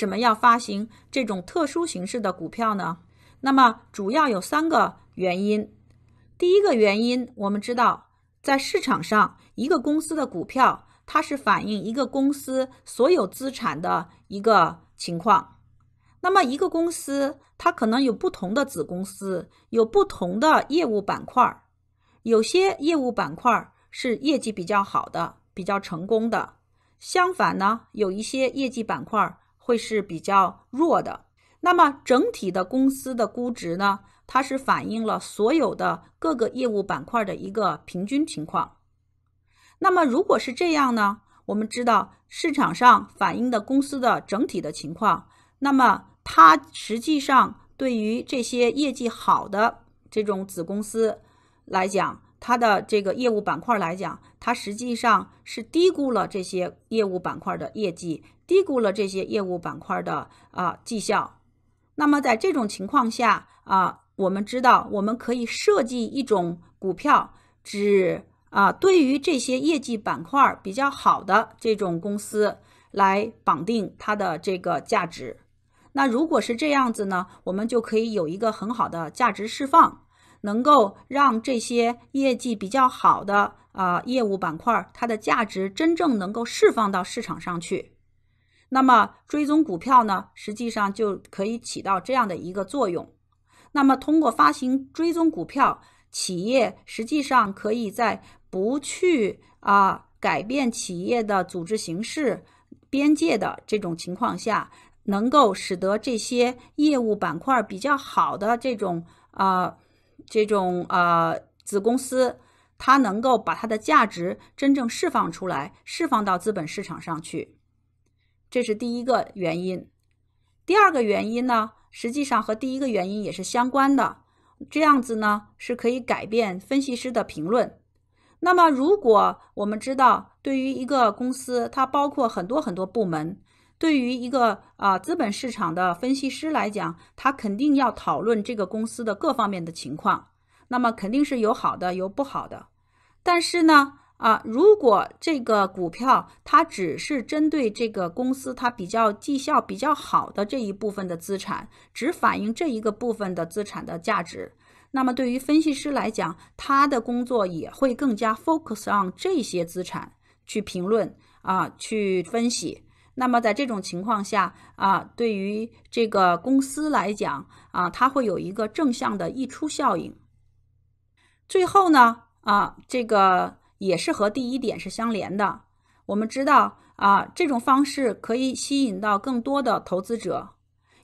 什么要发行这种特殊形式的股票呢？那么主要有三个原因。第一个原因，我们知道，在市场上，一个公司的股票它是反映一个公司所有资产的一个情况。那么，一个公司它可能有不同的子公司，有不同的业务板块儿。有些业务板块儿是业绩比较好的、比较成功的，相反呢，有一些业绩板块儿。会是比较弱的。那么整体的公司的估值呢？它是反映了所有的各个业务板块的一个平均情况。那么如果是这样呢？我们知道市场上反映的公司的整体的情况，那么它实际上对于这些业绩好的这种子公司来讲，它的这个业务板块来讲，它实际上是低估了这些业务板块的业绩。低估了这些业务板块的啊绩效，那么在这种情况下啊，我们知道我们可以设计一种股票，只啊对于这些业绩板块比较好的这种公司来绑定它的这个价值。那如果是这样子呢，我们就可以有一个很好的价值释放，能够让这些业绩比较好的啊业务板块它的价值真正能够释放到市场上去。那么，追踪股票呢，实际上就可以起到这样的一个作用。那么，通过发行追踪股票，企业实际上可以在不去啊改变企业的组织形式、边界的这种情况下，能够使得这些业务板块比较好的这种啊这种啊子公司，它能够把它的价值真正释放出来，释放到资本市场上去。这是第一个原因，第二个原因呢，实际上和第一个原因也是相关的。这样子呢，是可以改变分析师的评论。那么，如果我们知道，对于一个公司，它包括很多很多部门，对于一个啊资本市场的分析师来讲，他肯定要讨论这个公司的各方面的情况。那么，肯定是有好的，有不好的。但是呢？啊，如果这个股票它只是针对这个公司，它比较绩效比较好的这一部分的资产，只反映这一个部分的资产的价值，那么对于分析师来讲，他的工作也会更加 focus on 这些资产去评论啊，去分析。那么在这种情况下啊，对于这个公司来讲啊，它会有一个正向的溢出效应。最后呢，啊，这个。也是和第一点是相连的。我们知道啊，这种方式可以吸引到更多的投资者，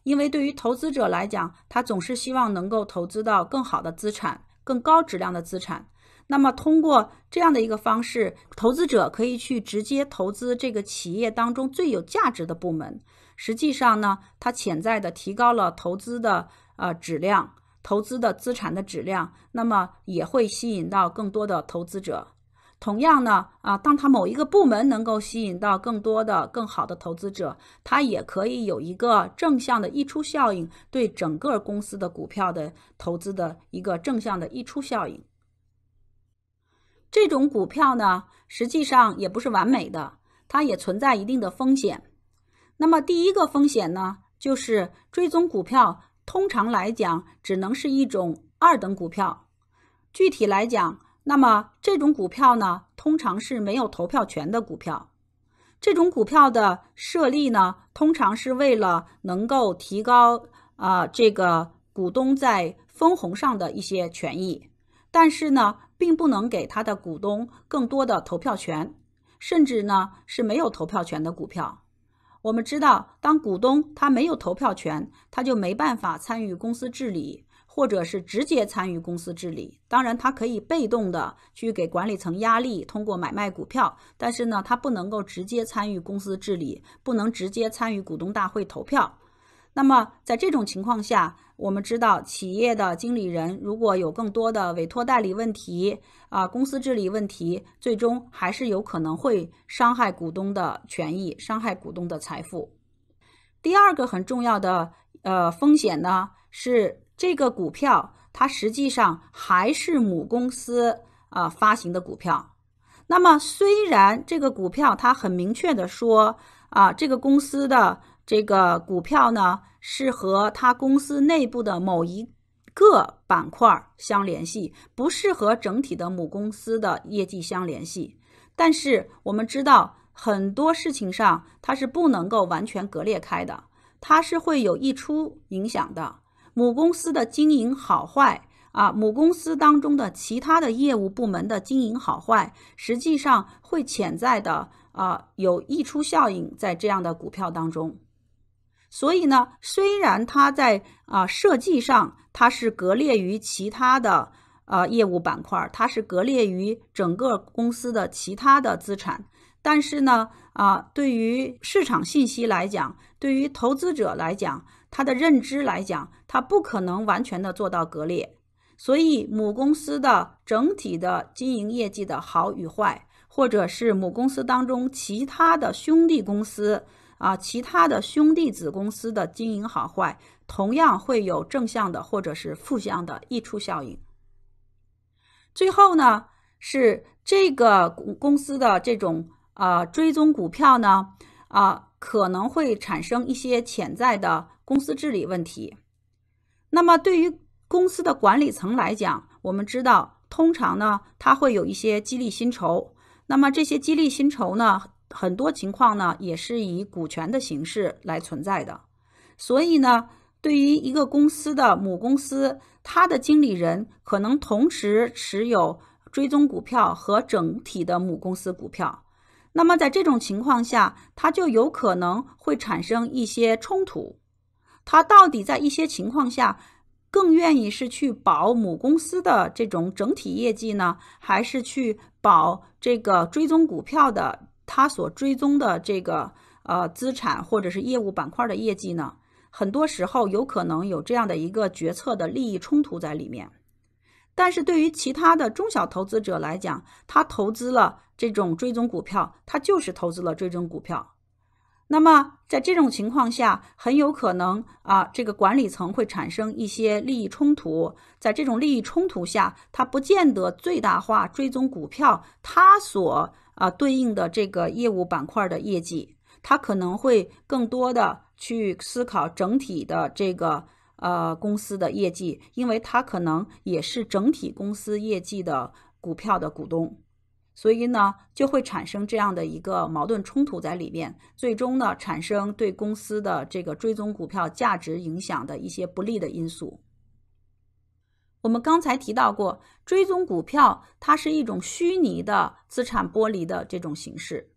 因为对于投资者来讲，他总是希望能够投资到更好的资产、更高质量的资产。那么，通过这样的一个方式，投资者可以去直接投资这个企业当中最有价值的部门。实际上呢，它潜在的提高了投资的呃质量，投资的资产的质量，那么也会吸引到更多的投资者。同样呢，啊，当它某一个部门能够吸引到更多的、更好的投资者，它也可以有一个正向的溢出效应，对整个公司的股票的投资的一个正向的溢出效应。这种股票呢，实际上也不是完美的，它也存在一定的风险。那么第一个风险呢，就是追踪股票通常来讲只能是一种二等股票，具体来讲。那么这种股票呢，通常是没有投票权的股票。这种股票的设立呢，通常是为了能够提高啊这个股东在分红上的一些权益，但是呢，并不能给他的股东更多的投票权，甚至呢是没有投票权的股票。我们知道，当股东他没有投票权，他就没办法参与公司治理。或者是直接参与公司治理，当然他可以被动的去给管理层压力，通过买卖股票。但是呢，他不能够直接参与公司治理，不能直接参与股东大会投票。那么在这种情况下，我们知道企业的经理人如果有更多的委托代理问题啊，公司治理问题，最终还是有可能会伤害股东的权益，伤害股东的财富。第二个很重要的呃风险呢是。这个股票它实际上还是母公司啊发行的股票。那么虽然这个股票它很明确的说啊，这个公司的这个股票呢是和它公司内部的某一个板块相联系，不是和整体的母公司的业绩相联系。但是我们知道很多事情上它是不能够完全隔裂开的，它是会有溢出影响的。母公司的经营好坏啊，母公司当中的其他的业务部门的经营好坏，实际上会潜在的啊有溢出效应在这样的股票当中。所以呢，虽然它在啊设计上它是隔裂于其他的呃业务板块，它是隔裂于整个公司的其他的资产，但是呢啊对于市场信息来讲，对于投资者来讲。他的认知来讲，他不可能完全的做到割裂，所以母公司的整体的经营业绩的好与坏，或者是母公司当中其他的兄弟公司啊，其他的兄弟子公司的经营好坏，同样会有正向的或者是负向的溢出效应。最后呢，是这个公司的这种呃追踪股票呢啊。可能会产生一些潜在的公司治理问题。那么，对于公司的管理层来讲，我们知道，通常呢，他会有一些激励薪酬。那么，这些激励薪酬呢，很多情况呢，也是以股权的形式来存在的。所以呢，对于一个公司的母公司，它的经理人可能同时持有追踪股票和整体的母公司股票。那么，在这种情况下，它就有可能会产生一些冲突。它到底在一些情况下更愿意是去保母公司的这种整体业绩呢，还是去保这个追踪股票的它所追踪的这个呃资产或者是业务板块的业绩呢？很多时候有可能有这样的一个决策的利益冲突在里面。但是对于其他的中小投资者来讲，他投资了这种追踪股票，他就是投资了追踪股票。那么在这种情况下，很有可能啊，这个管理层会产生一些利益冲突。在这种利益冲突下，他不见得最大化追踪股票他所啊对应的这个业务板块的业绩，他可能会更多的去思考整体的这个。呃，公司的业绩，因为他可能也是整体公司业绩的股票的股东，所以呢，就会产生这样的一个矛盾冲突在里面，最终呢，产生对公司的这个追踪股票价值影响的一些不利的因素。我们刚才提到过，追踪股票它是一种虚拟的资产剥离的这种形式，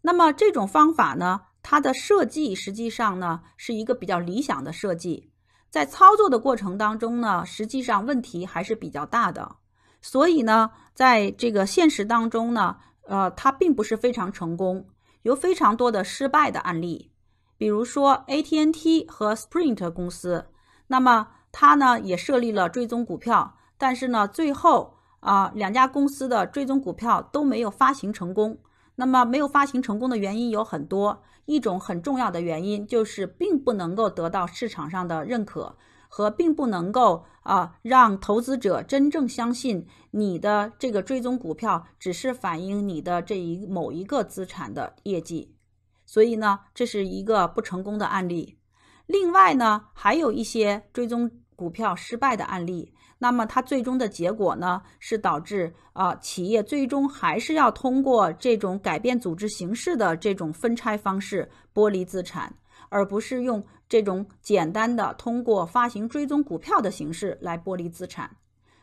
那么这种方法呢，它的设计实际上呢，是一个比较理想的设计。在操作的过程当中呢，实际上问题还是比较大的，所以呢，在这个现实当中呢，呃，它并不是非常成功，有非常多的失败的案例，比如说 AT&T 和 Sprint 公司，那么它呢也设立了追踪股票，但是呢，最后啊两家公司的追踪股票都没有发行成功。那么没有发行成功的原因有很多，一种很重要的原因就是并不能够得到市场上的认可，和并不能够啊让投资者真正相信你的这个追踪股票只是反映你的这一某一个资产的业绩，所以呢这是一个不成功的案例。另外呢还有一些追踪。股票失败的案例，那么它最终的结果呢？是导致啊企业最终还是要通过这种改变组织形式的这种分拆方式剥离资产，而不是用这种简单的通过发行追踪股票的形式来剥离资产。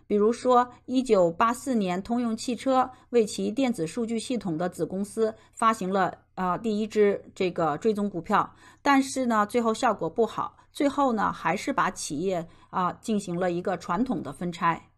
比如说，一九八四年通用汽车为其电子数据系统的子公司发行了啊第一只这个追踪股票，但是呢最后效果不好，最后呢还是把企业。啊，进行了一个传统的分拆。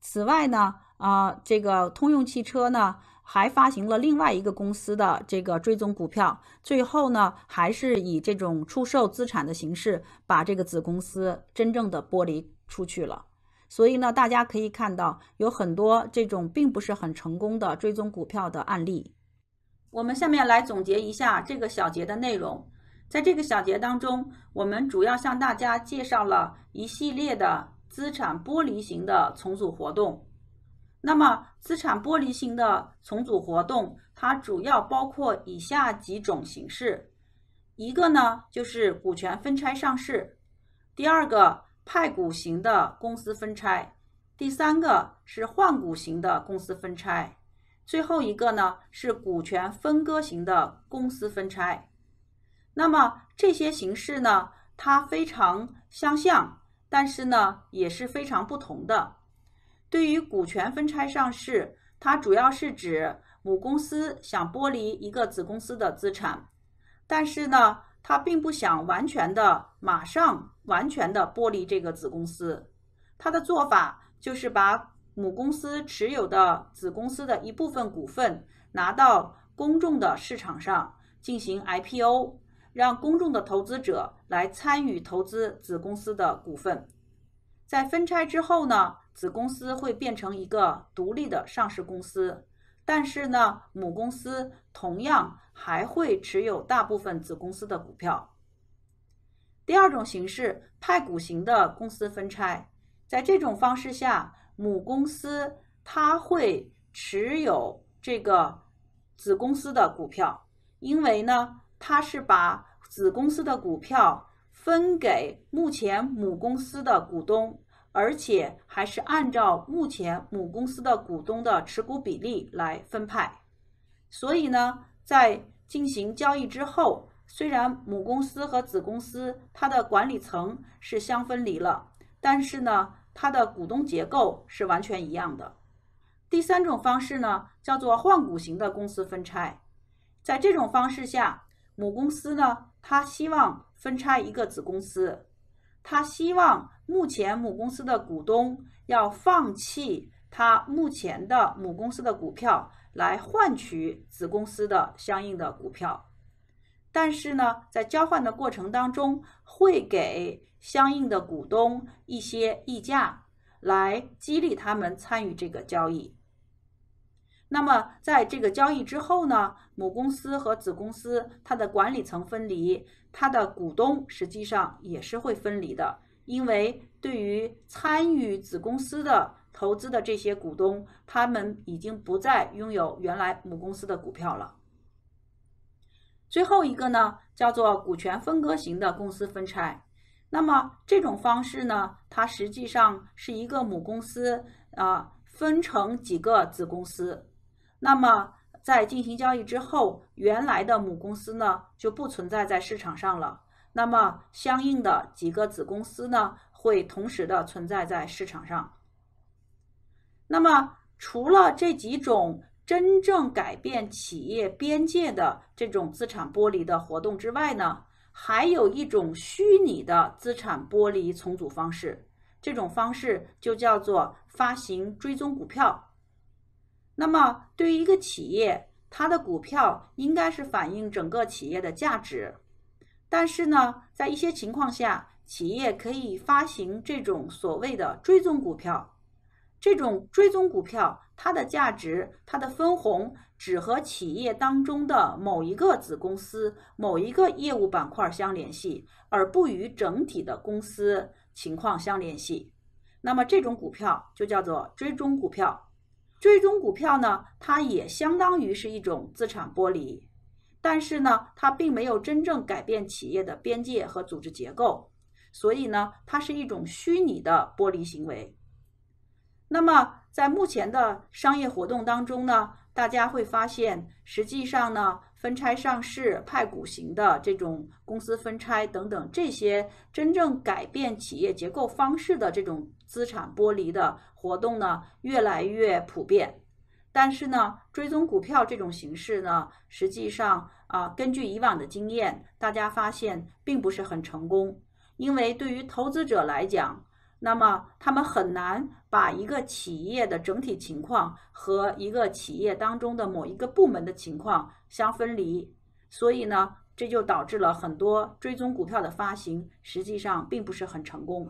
此外呢，啊，这个通用汽车呢还发行了另外一个公司的这个追踪股票。最后呢，还是以这种出售资产的形式把这个子公司真正的剥离出去了。所以呢，大家可以看到有很多这种并不是很成功的追踪股票的案例。我们下面来总结一下这个小节的内容。在这个小节当中，我们主要向大家介绍了一系列的资产剥离型的重组活动。那么，资产剥离型的重组活动，它主要包括以下几种形式：一个呢，就是股权分拆上市；第二个，派股型的公司分拆；第三个是换股型的公司分拆；最后一个呢，是股权分割型的公司分拆。那么这些形式呢，它非常相像，但是呢也是非常不同的。对于股权分拆上市，它主要是指母公司想剥离一个子公司的资产，但是呢，它并不想完全的马上完全的剥离这个子公司。它的做法就是把母公司持有的子公司的一部分股份拿到公众的市场上进行 IPO。让公众的投资者来参与投资子公司的股份，在分拆之后呢，子公司会变成一个独立的上市公司，但是呢，母公司同样还会持有大部分子公司的股票。第二种形式派股型的公司分拆，在这种方式下，母公司它会持有这个子公司的股票，因为呢。它是把子公司的股票分给目前母公司的股东，而且还是按照目前母公司的股东的持股比例来分派。所以呢，在进行交易之后，虽然母公司和子公司它的管理层是相分离了，但是呢，它的股东结构是完全一样的。第三种方式呢，叫做换股型的公司分拆，在这种方式下。母公司呢，他希望分拆一个子公司，他希望目前母公司的股东要放弃他目前的母公司的股票，来换取子公司的相应的股票。但是呢，在交换的过程当中，会给相应的股东一些溢价，来激励他们参与这个交易。那么，在这个交易之后呢，母公司和子公司它的管理层分离，它的股东实际上也是会分离的，因为对于参与子公司的投资的这些股东，他们已经不再拥有原来母公司的股票了。最后一个呢，叫做股权分割型的公司分拆。那么这种方式呢，它实际上是一个母公司啊分成几个子公司。那么，在进行交易之后，原来的母公司呢就不存在在市场上了。那么，相应的几个子公司呢会同时的存在在市场上。那么，除了这几种真正改变企业边界的这种资产剥离的活动之外呢，还有一种虚拟的资产剥离重组方式。这种方式就叫做发行追踪股票。那么，对于一个企业，它的股票应该是反映整个企业的价值。但是呢，在一些情况下，企业可以发行这种所谓的追踪股票。这种追踪股票，它的价值、它的分红只和企业当中的某一个子公司、某一个业务板块相联系，而不与整体的公司情况相联系。那么，这种股票就叫做追踪股票。追踪股票呢，它也相当于是一种资产剥离，但是呢，它并没有真正改变企业的边界和组织结构，所以呢，它是一种虚拟的剥离行为。那么，在目前的商业活动当中呢，大家会发现，实际上呢，分拆上市、派股型的这种公司分拆等等，这些真正改变企业结构方式的这种。资产剥离的活动呢越来越普遍，但是呢，追踪股票这种形式呢，实际上啊，根据以往的经验，大家发现并不是很成功，因为对于投资者来讲，那么他们很难把一个企业的整体情况和一个企业当中的某一个部门的情况相分离，所以呢，这就导致了很多追踪股票的发行实际上并不是很成功。